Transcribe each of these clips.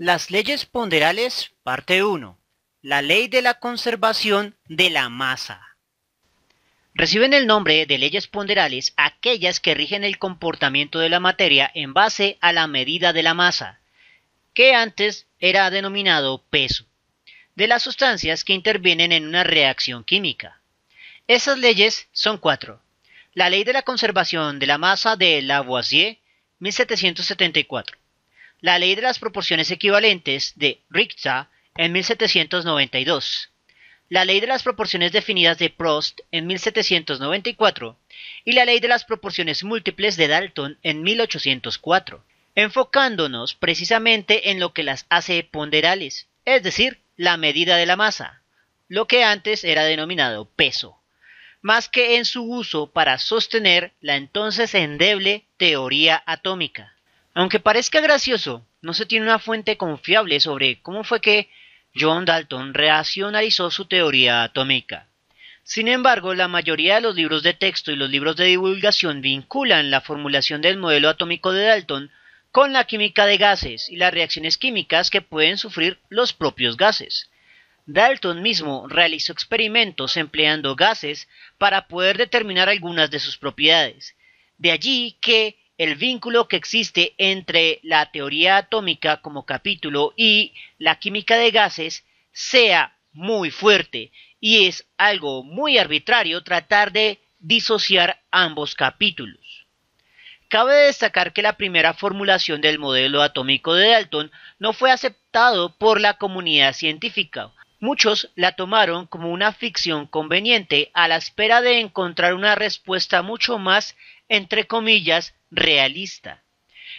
Las leyes ponderales, parte 1. La ley de la conservación de la masa. Reciben el nombre de leyes ponderales aquellas que rigen el comportamiento de la materia en base a la medida de la masa, que antes era denominado peso, de las sustancias que intervienen en una reacción química. Esas leyes son cuatro. La ley de la conservación de la masa de Lavoisier, 1774 la ley de las proporciones equivalentes de Richter en 1792, la ley de las proporciones definidas de Prost en 1794 y la ley de las proporciones múltiples de Dalton en 1804, enfocándonos precisamente en lo que las hace ponderales, es decir, la medida de la masa, lo que antes era denominado peso, más que en su uso para sostener la entonces endeble teoría atómica. Aunque parezca gracioso, no se tiene una fuente confiable sobre cómo fue que John Dalton racionalizó su teoría atómica. Sin embargo, la mayoría de los libros de texto y los libros de divulgación vinculan la formulación del modelo atómico de Dalton con la química de gases y las reacciones químicas que pueden sufrir los propios gases. Dalton mismo realizó experimentos empleando gases para poder determinar algunas de sus propiedades. De allí que el vínculo que existe entre la teoría atómica como capítulo y la química de gases sea muy fuerte y es algo muy arbitrario tratar de disociar ambos capítulos. Cabe destacar que la primera formulación del modelo atómico de Dalton no fue aceptado por la comunidad científica. Muchos la tomaron como una ficción conveniente a la espera de encontrar una respuesta mucho más entre comillas, realista.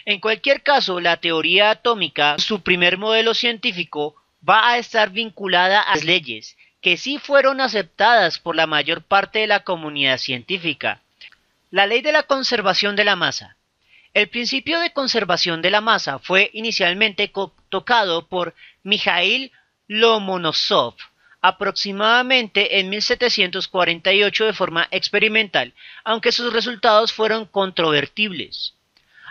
En cualquier caso, la teoría atómica, su primer modelo científico, va a estar vinculada a las leyes, que sí fueron aceptadas por la mayor parte de la comunidad científica. La ley de la conservación de la masa. El principio de conservación de la masa fue inicialmente tocado por Mikhail Lomonosov, aproximadamente en 1748 de forma experimental, aunque sus resultados fueron controvertibles.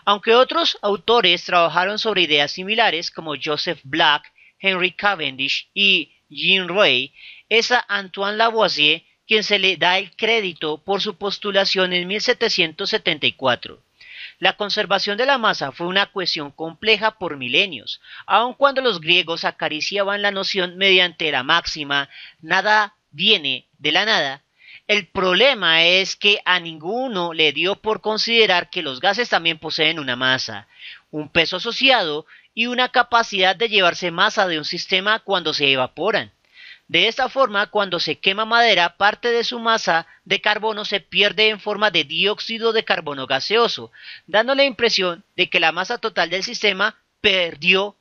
Aunque otros autores trabajaron sobre ideas similares como Joseph Black, Henry Cavendish y Jean Roy, es a Antoine Lavoisier quien se le da el crédito por su postulación en 1774. La conservación de la masa fue una cuestión compleja por milenios, aun cuando los griegos acariciaban la noción mediante la máxima nada viene de la nada, el problema es que a ninguno le dio por considerar que los gases también poseen una masa, un peso asociado y una capacidad de llevarse masa de un sistema cuando se evaporan. De esta forma, cuando se quema madera, parte de su masa de carbono se pierde en forma de dióxido de carbono gaseoso, dando la impresión de que la masa total del sistema perdió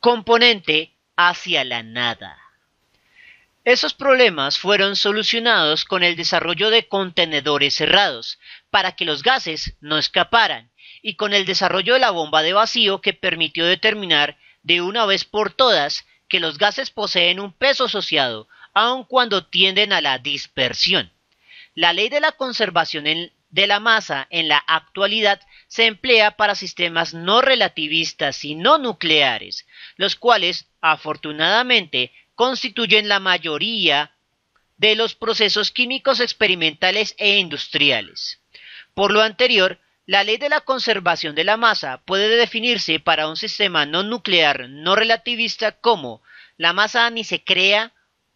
componente hacia la nada. Esos problemas fueron solucionados con el desarrollo de contenedores cerrados, para que los gases no escaparan, y con el desarrollo de la bomba de vacío que permitió determinar de una vez por todas que los gases poseen un peso asociado, aun cuando tienden a la dispersión. La ley de la conservación de la masa en la actualidad se emplea para sistemas no relativistas y no nucleares, los cuales, afortunadamente, constituyen la mayoría de los procesos químicos experimentales e industriales. Por lo anterior, la ley de la conservación de la masa puede definirse para un sistema no nuclear no relativista como la masa ni se crea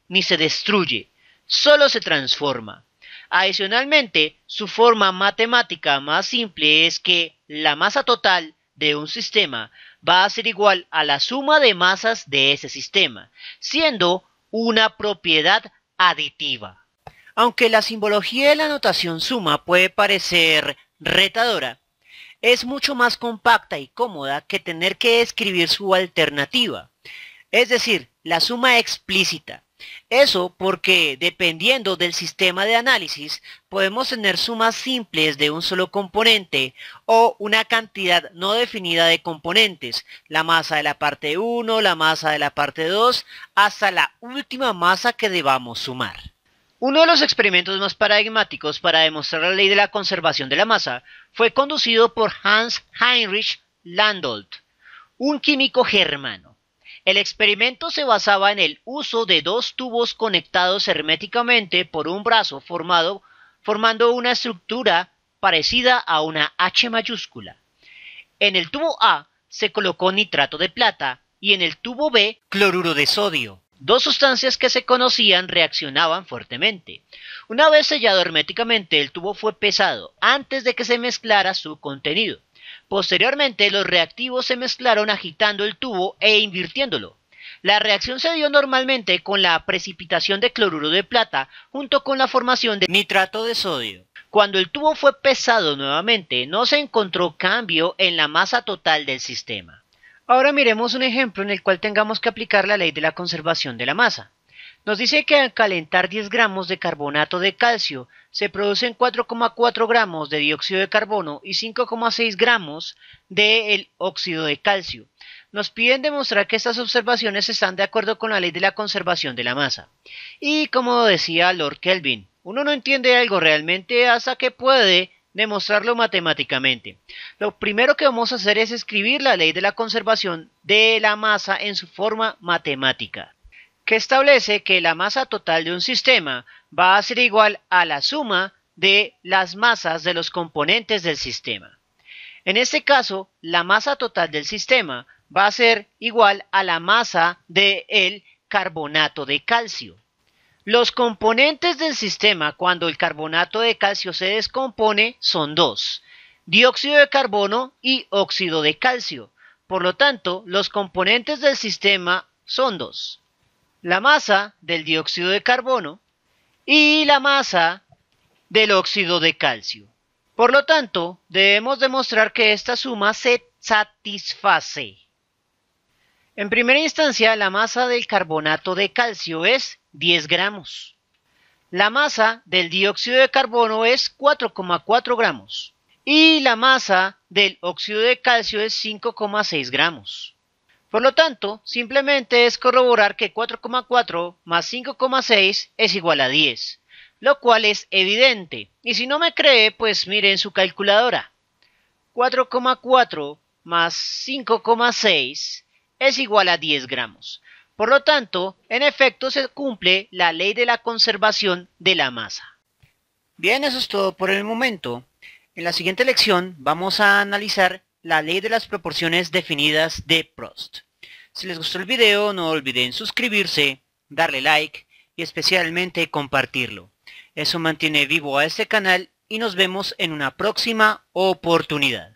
ni se destruye, solo se transforma. Adicionalmente, su forma matemática más simple es que la masa total de un sistema va a ser igual a la suma de masas de ese sistema, siendo una propiedad aditiva. Aunque la simbología de la notación suma puede parecer retadora, es mucho más compacta y cómoda que tener que escribir su alternativa, es decir, la suma explícita. Eso porque, dependiendo del sistema de análisis, podemos tener sumas simples de un solo componente o una cantidad no definida de componentes, la masa de la parte 1, la masa de la parte 2, hasta la última masa que debamos sumar. Uno de los experimentos más paradigmáticos para demostrar la ley de la conservación de la masa fue conducido por Hans Heinrich Landolt, un químico germano. El experimento se basaba en el uso de dos tubos conectados herméticamente por un brazo formado, formando una estructura parecida a una H mayúscula. En el tubo A se colocó nitrato de plata y en el tubo B cloruro de sodio. Dos sustancias que se conocían reaccionaban fuertemente. Una vez sellado herméticamente, el tubo fue pesado antes de que se mezclara su contenido. Posteriormente, los reactivos se mezclaron agitando el tubo e invirtiéndolo. La reacción se dio normalmente con la precipitación de cloruro de plata junto con la formación de nitrato de sodio. Cuando el tubo fue pesado nuevamente, no se encontró cambio en la masa total del sistema. Ahora miremos un ejemplo en el cual tengamos que aplicar la ley de la conservación de la masa. Nos dice que al calentar 10 gramos de carbonato de calcio se producen 4,4 gramos de dióxido de carbono y 5,6 gramos de óxido de calcio. Nos piden demostrar que estas observaciones están de acuerdo con la ley de la conservación de la masa. Y como decía Lord Kelvin, uno no entiende algo realmente hasta que puede demostrarlo matemáticamente. Lo primero que vamos a hacer es escribir la ley de la conservación de la masa en su forma matemática, que establece que la masa total de un sistema va a ser igual a la suma de las masas de los componentes del sistema. En este caso, la masa total del sistema va a ser igual a la masa del carbonato de calcio. Los componentes del sistema cuando el carbonato de calcio se descompone son dos, dióxido de carbono y óxido de calcio. Por lo tanto, los componentes del sistema son dos. La masa del dióxido de carbono y la masa del óxido de calcio. Por lo tanto, debemos demostrar que esta suma se satisface. En primera instancia, la masa del carbonato de calcio es 10 gramos. La masa del dióxido de carbono es 4,4 gramos y la masa del óxido de calcio es 5,6 gramos. Por lo tanto, simplemente es corroborar que 4,4 más 5,6 es igual a 10, lo cual es evidente. Y si no me cree, pues mire en su calculadora. 4,4 más 5,6 es igual a 10 gramos. Por lo tanto, en efecto se cumple la ley de la conservación de la masa. Bien, eso es todo por el momento. En la siguiente lección vamos a analizar la ley de las proporciones definidas de Prost. Si les gustó el video no olviden suscribirse, darle like y especialmente compartirlo. Eso mantiene vivo a este canal y nos vemos en una próxima oportunidad.